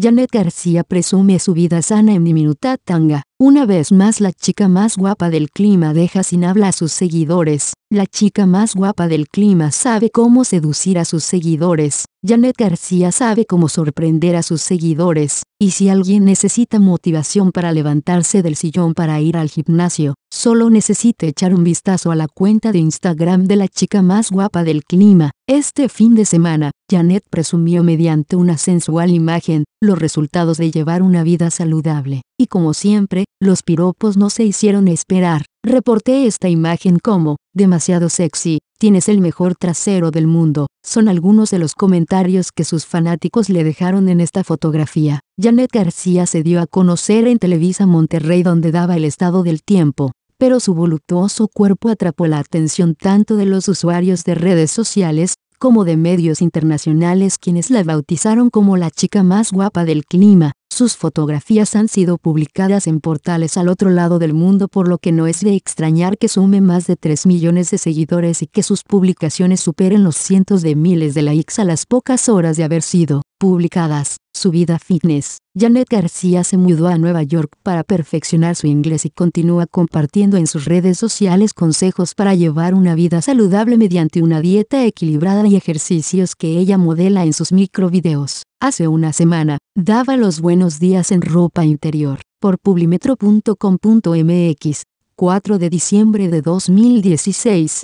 Janet García presume su vida sana en diminuta tanga. Una vez más la chica más guapa del clima deja sin habla a sus seguidores. La chica más guapa del clima sabe cómo seducir a sus seguidores. Janet García sabe cómo sorprender a sus seguidores. Y si alguien necesita motivación para levantarse del sillón para ir al gimnasio, solo necesite echar un vistazo a la cuenta de Instagram de la chica más guapa del clima. Este fin de semana, Janet presumió mediante una sensual imagen los resultados de llevar una vida saludable. Y como siempre, los piropos no se hicieron esperar. Reporté esta imagen como, demasiado sexy, tienes el mejor trasero del mundo, son algunos de los comentarios que sus fanáticos le dejaron en esta fotografía. Janet García se dio a conocer en Televisa Monterrey donde daba el estado del tiempo pero su voluptuoso cuerpo atrapó la atención tanto de los usuarios de redes sociales, como de medios internacionales quienes la bautizaron como la chica más guapa del clima. Sus fotografías han sido publicadas en portales al otro lado del mundo por lo que no es de extrañar que sume más de 3 millones de seguidores y que sus publicaciones superen los cientos de miles de likes a las pocas horas de haber sido publicadas. Su vida fitness. Janet García se mudó a Nueva York para perfeccionar su inglés y continúa compartiendo en sus redes sociales consejos para llevar una vida saludable mediante una dieta equilibrada y ejercicios que ella modela en sus microvideos. Hace una semana, daba los buenos días en ropa interior por publimetro.com.mx, 4 de diciembre de 2016.